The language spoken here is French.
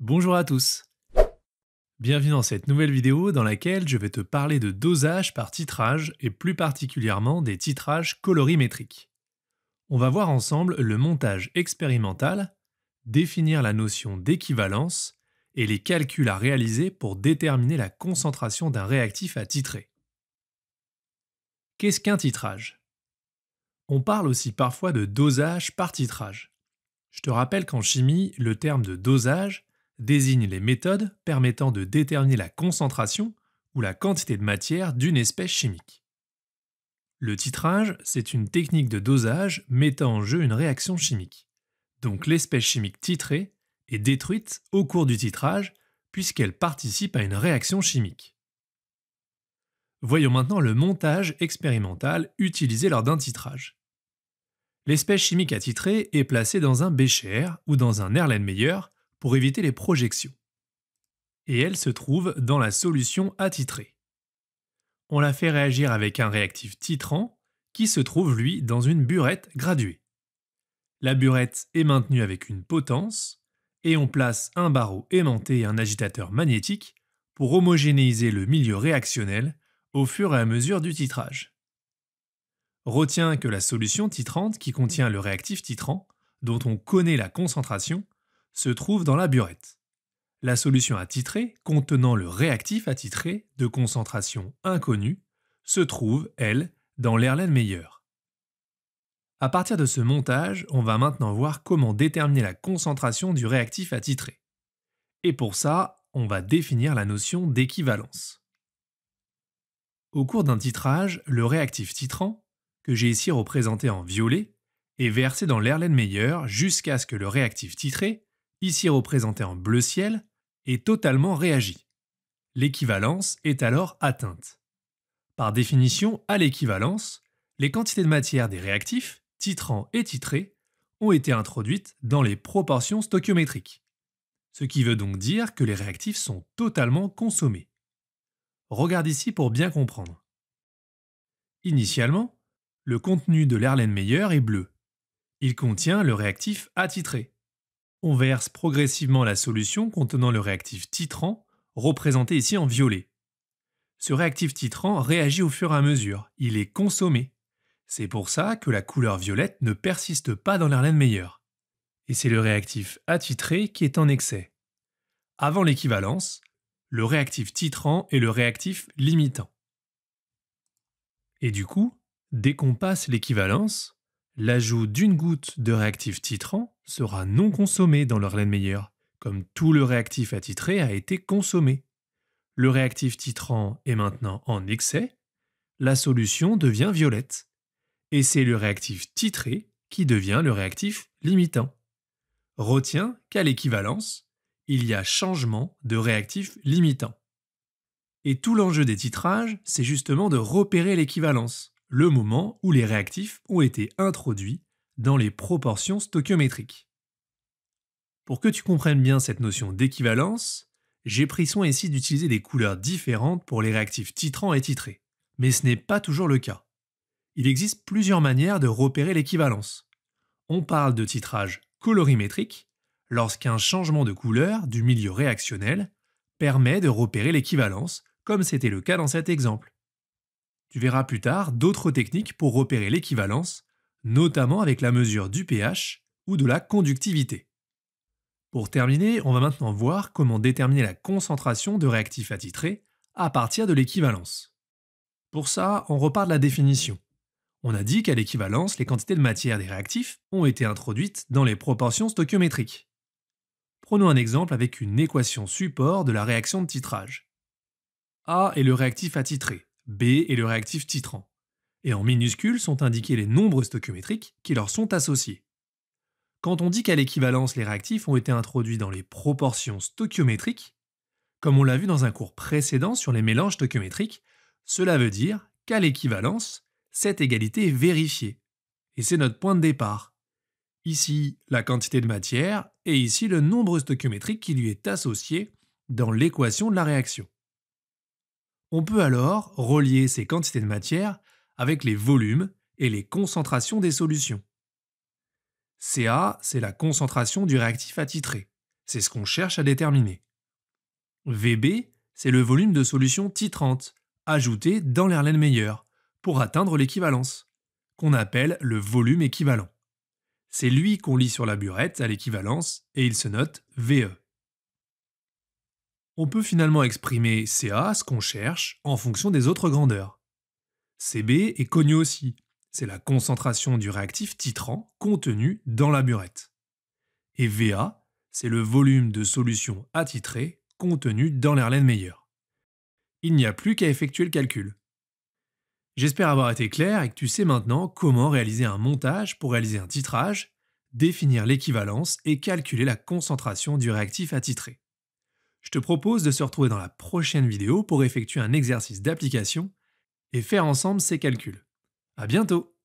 Bonjour à tous Bienvenue dans cette nouvelle vidéo dans laquelle je vais te parler de dosage par titrage et plus particulièrement des titrages colorimétriques. On va voir ensemble le montage expérimental, définir la notion d'équivalence et les calculs à réaliser pour déterminer la concentration d'un réactif à titrer. Qu'est-ce qu'un titrage On parle aussi parfois de dosage par titrage. Je te rappelle qu'en chimie, le terme de dosage désigne les méthodes permettant de déterminer la concentration ou la quantité de matière d'une espèce chimique. Le titrage, c'est une technique de dosage mettant en jeu une réaction chimique. Donc l'espèce chimique titrée est détruite au cours du titrage puisqu'elle participe à une réaction chimique. Voyons maintenant le montage expérimental utilisé lors d'un titrage. L'espèce chimique à titrer est placée dans un bécher ou dans un Erlenmeyer pour éviter les projections. Et elle se trouve dans la solution attitrée. On la fait réagir avec un réactif titrant qui se trouve lui dans une burette graduée. La burette est maintenue avec une potence et on place un barreau aimanté et un agitateur magnétique pour homogénéiser le milieu réactionnel au fur et à mesure du titrage. Retiens que la solution titrante qui contient le réactif titrant, dont on connaît la concentration, se trouve dans la burette. La solution attitrée, contenant le réactif attitré de concentration inconnue, se trouve, elle, dans l'Erlenmeyer. À partir de ce montage, on va maintenant voir comment déterminer la concentration du réactif attitré. Et pour ça, on va définir la notion d'équivalence. Au cours d'un titrage, le réactif titrant, que j'ai ici représenté en violet, est versé dans l'Erlenmeyer jusqu'à ce que le réactif titré, ici représenté en bleu ciel, est totalement réagi. L'équivalence est alors atteinte. Par définition, à l'équivalence, les quantités de matière des réactifs, titrants et titrés, ont été introduites dans les proportions stoichiométriques. Ce qui veut donc dire que les réactifs sont totalement consommés. Regarde ici pour bien comprendre. Initialement, le contenu de l'Erlenmeyer est bleu. Il contient le réactif attitré, on verse progressivement la solution contenant le réactif titrant, représenté ici en violet. Ce réactif titrant réagit au fur et à mesure, il est consommé. C'est pour ça que la couleur violette ne persiste pas dans meilleure. Et c'est le réactif attitré qui est en excès. Avant l'équivalence, le réactif titrant est le réactif limitant. Et du coup, dès qu'on passe l'équivalence, L'ajout d'une goutte de réactif titrant sera non consommé dans leur laine meilleure, comme tout le réactif attitré a été consommé. Le réactif titrant est maintenant en excès, la solution devient violette, et c'est le réactif titré qui devient le réactif limitant. Retiens qu'à l'équivalence, il y a changement de réactif limitant. Et tout l'enjeu des titrages, c'est justement de repérer l'équivalence le moment où les réactifs ont été introduits dans les proportions stoichiométriques. Pour que tu comprennes bien cette notion d'équivalence, j'ai pris soin ici d'utiliser des couleurs différentes pour les réactifs titrants et titrés, mais ce n'est pas toujours le cas. Il existe plusieurs manières de repérer l'équivalence. On parle de titrage colorimétrique lorsqu'un changement de couleur du milieu réactionnel permet de repérer l'équivalence, comme c'était le cas dans cet exemple. Tu verras plus tard d'autres techniques pour repérer l'équivalence, notamment avec la mesure du pH ou de la conductivité. Pour terminer, on va maintenant voir comment déterminer la concentration de réactifs attitrés à partir de l'équivalence. Pour ça, on repart de la définition. On a dit qu'à l'équivalence, les quantités de matière des réactifs ont été introduites dans les proportions stoichiométriques. Prenons un exemple avec une équation support de la réaction de titrage. A est le réactif attitré, B est le réactif titrant, et en minuscules sont indiqués les nombres stoichiométriques qui leur sont associés. Quand on dit qu'à l'équivalence les réactifs ont été introduits dans les proportions stoichiométriques, comme on l'a vu dans un cours précédent sur les mélanges stoichiométriques, cela veut dire qu'à l'équivalence, cette égalité est vérifiée. Et c'est notre point de départ. Ici, la quantité de matière, et ici, le nombre stoichiométrique qui lui est associé dans l'équation de la réaction. On peut alors relier ces quantités de matière avec les volumes et les concentrations des solutions. CA, c'est la concentration du réactif attitré. C'est ce qu'on cherche à déterminer. VB, c'est le volume de solution titrante, ajouté dans l'Erlenmeyer, pour atteindre l'équivalence, qu'on appelle le volume équivalent. C'est lui qu'on lit sur la burette à l'équivalence et il se note VE on peut finalement exprimer CA, ce qu'on cherche, en fonction des autres grandeurs. CB est connu aussi, c'est la concentration du réactif titrant contenu dans la burette. Et VA, c'est le volume de solution attitrée contenu dans l'herlène meilleur. Il n'y a plus qu'à effectuer le calcul. J'espère avoir été clair et que tu sais maintenant comment réaliser un montage pour réaliser un titrage, définir l'équivalence et calculer la concentration du réactif attitré. Je te propose de se retrouver dans la prochaine vidéo pour effectuer un exercice d'application et faire ensemble ces calculs. À bientôt